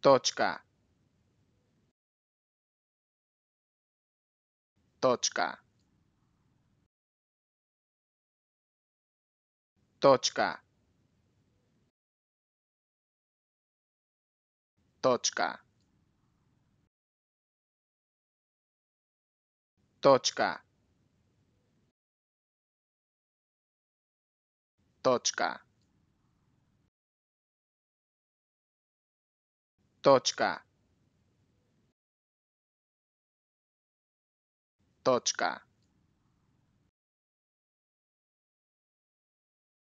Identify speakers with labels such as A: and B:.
A: точка точка точка точка точка точка точка точка